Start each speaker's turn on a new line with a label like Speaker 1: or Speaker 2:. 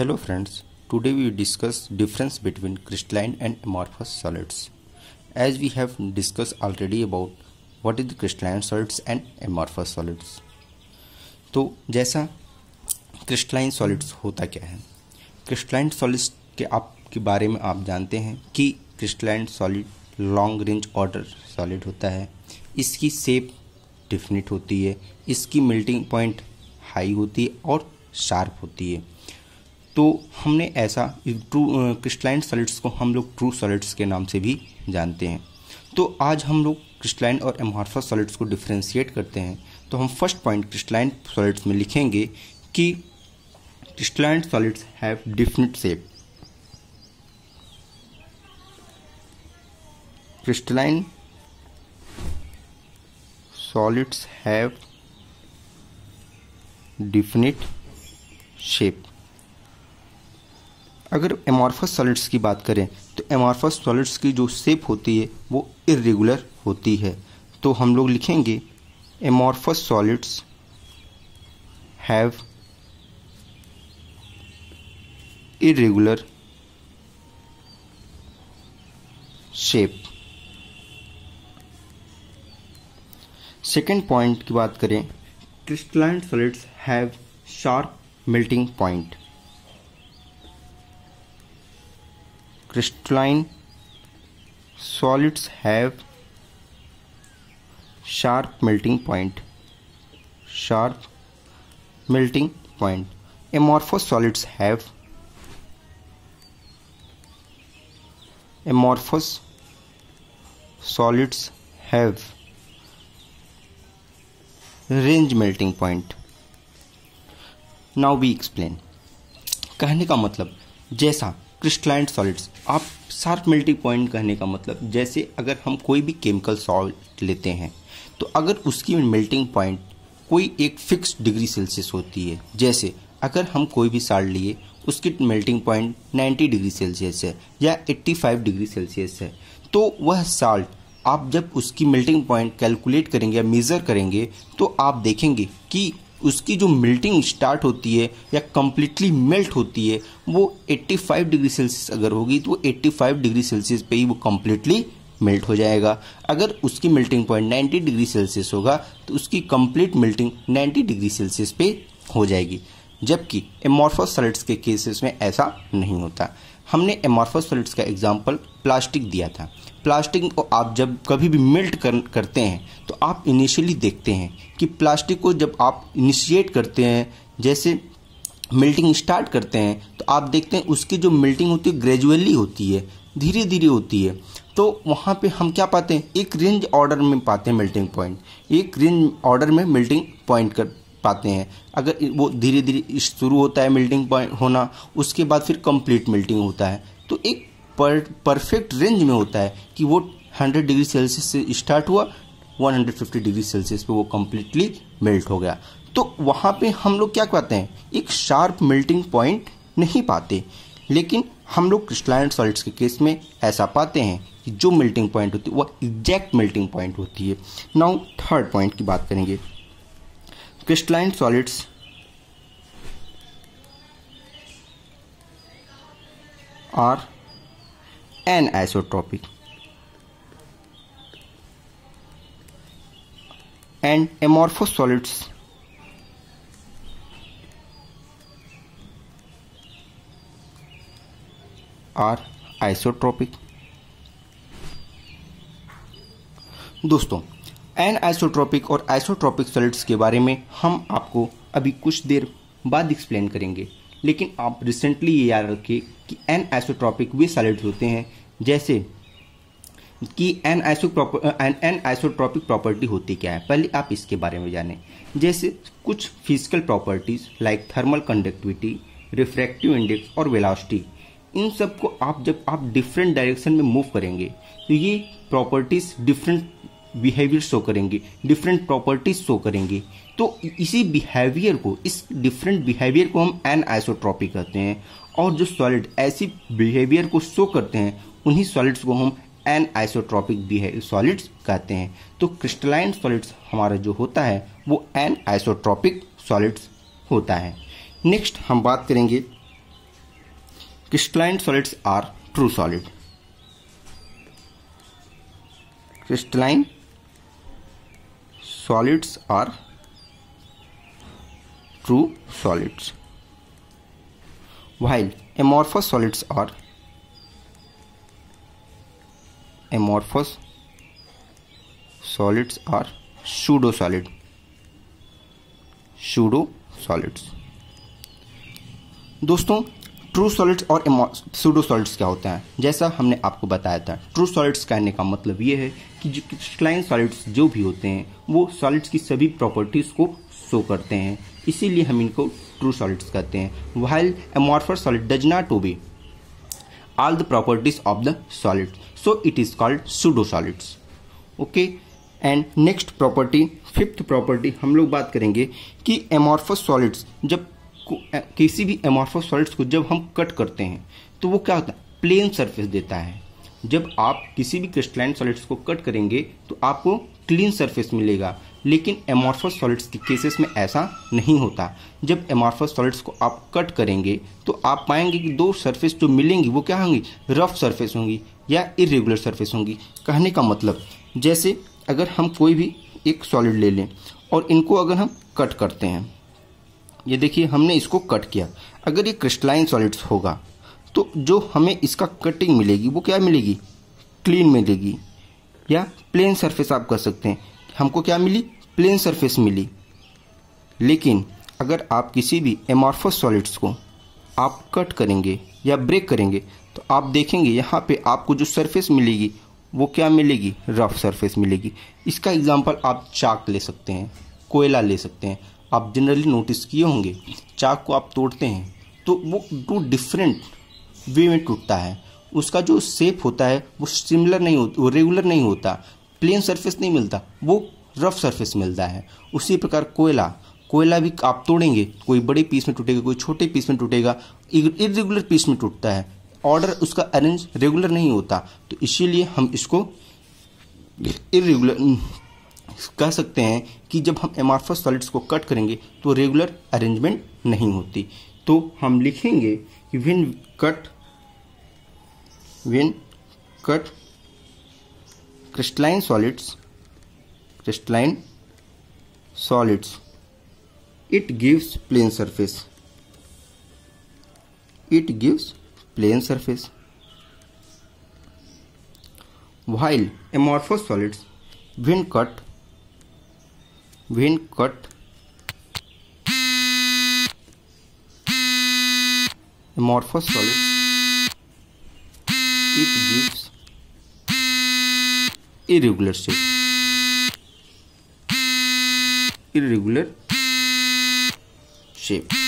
Speaker 1: hello friends today we discuss difference between crystalline and amorphous solids as we have discuss already about what is the crystalline solids and amorphous solids तो जैसा crystalline solids होता क्या है crystalline solids के आप के बारे में आप जानते हैं कि crystalline solid long range order solid होता है इसकी सेप डिफिनिट होती है इसकी मिल्टिंग पॉइंट हाई होती है और शार्प होती है तो हमने ऐसा ट्रू क्रिस्टलाइन सॉलिड्स को हम लोग ट्रू सॉलिड्स के नाम से भी जानते हैं तो आज हम लोग क्रिस्टलाइन और एमॉर्फस सॉलिड्स को डिफ्रेंशिएट करते हैं तो हम फर्स्ट पॉइंट क्रिस्टलाइन सॉलिड्स में लिखेंगे कि crystalline solids have different shape crystalline solids have definite shape अगर एमॉर्फस सॉलिड्स की बात करें तो एमॉर्फस सॉलिड्स की जो शेप होती है वो इरेगुलर होती है तो हम लोग लिखेंगे amorphous solids have irregular shape second point की बात करें crystalline solids have sharp melting point crystalline solids have sharp melting point sharp melting point amorphous solids have amorphous solids have range melting point now we explain कहने का मतलब जैसा crystalline solids आप sharp melting point कहने का मतलब जैसे अगर हम कोई भी केमिकल सॉल्ट लेते हैं तो अगर उसकी मेल्टिंग पॉइंट कोई एक फिक्स डिग्री सेल्सियस होती है जैसे अगर हम कोई भी साल्ट लिए उसकी मेल्टिंग पॉइंट 90 डिग्री सेल्सियस है या 85 डिग्री सेल्सियस है तो वह साल्ट आप जब उसकी मेल्टिंग पॉइंट कैलकुलेट करेंगे या मेज़र करेंगे तो आप देखेंगे कि उसकी जो मेल्टिंग स्टार्ट होती है या कम्प्लीटली मेल्ट होती है वो 85 डिग्री सेल्सियस अगर होगी तो वो 85 डिग्री सेल्सियस पे ही वो कम्प्लीटली मेल्ट हो जाएगा अगर उसकी मेल्टिंग पॉइंट 90 डिग्री सेल्सियस होगा तो उसकी कम्प्लीट मेल्टिंग 90 डिग्री सेल्सियस पे हो जाएगी जबकि एमोर्फोसल्ट्स के केसेस में ऐसा नहीं होता हमने एमॉर्फस सॉलिड्स का एग्जाम्पल प्लास्टिक दिया था प्लास्टिक को आप जब कभी भी मेल्ट कर, करते हैं तो आप इनिशियली देखते हैं कि प्लास्टिक को जब आप इनिशिएट करते हैं जैसे मेल्टिंग स्टार्ट करते हैं तो आप देखते हैं उसकी जो मेल्टिंग होती है ग्रेजुअली होती है धीरे धीरे होती है तो वहाँ पे हम क्या पाते हैं एक रेंज ऑर्डर में पाते हैं मेल्टिंग पॉइंट एक रेंज ऑर्डर में मेल्टिंग पॉइंट कर पाते हैं अगर वो धीरे धीरे शुरू होता है मेल्टिंग पॉइंट होना उसके बाद फिर कंप्लीट मेल्टिंग होता है तो एक पर परफेक्ट रेंज में होता है कि वो 100 डिग्री सेल्सियस से स्टार्ट हुआ 150 डिग्री सेल्सियस पे वो कम्प्लीटली मेल्ट हो गया तो वहाँ पे हम लोग क्या कहते हैं एक शार्प मेल्टिंग पॉइंट नहीं पाते लेकिन हम लोग क्रिस्टलाइन सॉल्ट के केस में ऐसा पाते हैं कि जो मेल्टिंग पॉइंट होती है वह एग्जैक्ट मेल्टिंग पॉइंट होती है नाउ थर्ड पॉइंट की बात करेंगे crystalline solids are anisotropic and amorphous solids are isotropic दोस्तों एन आइसोट्रॉपिक और आइसोट्रॉपिक सॉलिड्स के बारे में हम आपको अभी कुछ देर बाद एक्सप्लेन करेंगे लेकिन आप रिसेंटली ये याद रखिए कि एन आइसोट्रॉपिक वे सॉलिड्स होते हैं जैसे कि an iso anisotropic property होती क्या है पहले आप इसके बारे में जानें जैसे कुछ physical properties like thermal conductivity refractive index और वेलासिटी इन सबको आप जब आप डिफरेंट डायरेक्शन में मूव करेंगे तो ये प्रॉपर्टीज़ डिफरेंट बिहेवियर शो करेंगे डिफरेंट प्रॉपर्टीज शो करेंगे तो इसी बिहेवियर को इस डिफरेंट बिहेवियर को हम एन आइसोट्रॉपी कहते हैं और जो सॉलिड ऐसी बिहेवियर को शो करते हैं उन्हीं सॉलिड्स को हम एन आइसोट्रॉपिक सॉलिड्स कहते हैं तो क्रिस्टलाइन सॉलिड्स हमारा जो होता है वो एन आइसोट्रॉपिक सॉलिड्स होता है नेक्स्ट हम बात करेंगे crystalline solids are true solid crystalline solids are true solids while amorphous solids are amorphous solids are pseudo solid pseudo solids दोस्तों ट्रू सॉलिड्स और सूडो सॉलिड्स क्या होते हैं जैसा हमने आपको बताया था ट्रू सॉलिड्स कहने का मतलब ये है कि जो क्रिस्टलाइन सॉलिड्स जो भी होते हैं वो सॉलिड्स की सभी प्रॉपर्टीज़ को शो करते हैं इसीलिए हम इनको ट्रू सॉलिड्स कहते हैं while amorphous solid does not obey all the properties of the solid so it is called pseudo solids okay and next property fifth property हम लोग बात करेंगे कि एमॉर्फस सॉलिड्स जब को किसी भी एमॉर्फस सॉलिड्स को जब हम कट करते हैं तो वो क्या होता है प्लेन सरफेस देता है जब आप किसी भी क्रिस्टलाइन सॉलिड्स को कट करेंगे तो आपको क्लीन सरफेस मिलेगा लेकिन एमॉर्फस सॉलिड्स के केसेस में ऐसा नहीं होता जब एमॉर्फस सॉलिड्स को आप कट करेंगे तो आप पाएंगे कि दो सरफेस जो मिलेंगी वो क्या होंगी रफ सरफेस होंगी या इरेगुलर सरफेस होंगी कहने का मतलब जैसे अगर हम कोई भी एक सॉलिड ले लें और इनको अगर हम कट करते हैं ये देखिए हमने इसको कट किया अगर ये क्रिस्टलाइन सॉलिड्स होगा तो जो हमें इसका कटिंग मिलेगी वो क्या मिलेगी क्लीन मिलेगी या प्लेन सरफेस आप कर सकते हैं हमको क्या मिली प्लेन सरफेस मिली लेकिन अगर आप किसी भी एमॉर्फस सॉलिड्स को आप कट करेंगे या ब्रेक करेंगे तो आप देखेंगे यहाँ पे आपको जो सरफेस मिलेगी वो क्या मिलेगी रफ सरफेस मिलेगी इसका एग्जांपल आप चाक ले सकते हैं कोयला ले सकते हैं आप जनरली नोटिस किए होंगे चाक को आप तोड़ते हैं तो वो टू डिफरेंट वे में टूटता है उसका जो सेप होता है वो सिमिलर नहीं होता वो रेगुलर नहीं होता प्लेन सरफेस नहीं मिलता वो रफ सरफेस मिलता है उसी प्रकार कोयला कोयला भी आप तोड़ेंगे कोई बड़े पीस में टूटेगा कोई छोटे पीस में टूटेगा इरेगुलर पीस में टूटता है ऑर्डर उसका अरेंज रेगुलर नहीं होता तो इसीलिए हम इसको इरेगुलर कह सकते हैं कि जब हम एमार्फस सॉलिड्स को कट करेंगे तो रेगुलर अरेंजमेंट नहीं होती तो हम लिखेंगे कि when cut when cut crystalline solids crystalline solids it gives plane surface it gives plane surface while amorphous solids when cut wind cut amorphous solids it gives irregular shape irregular shape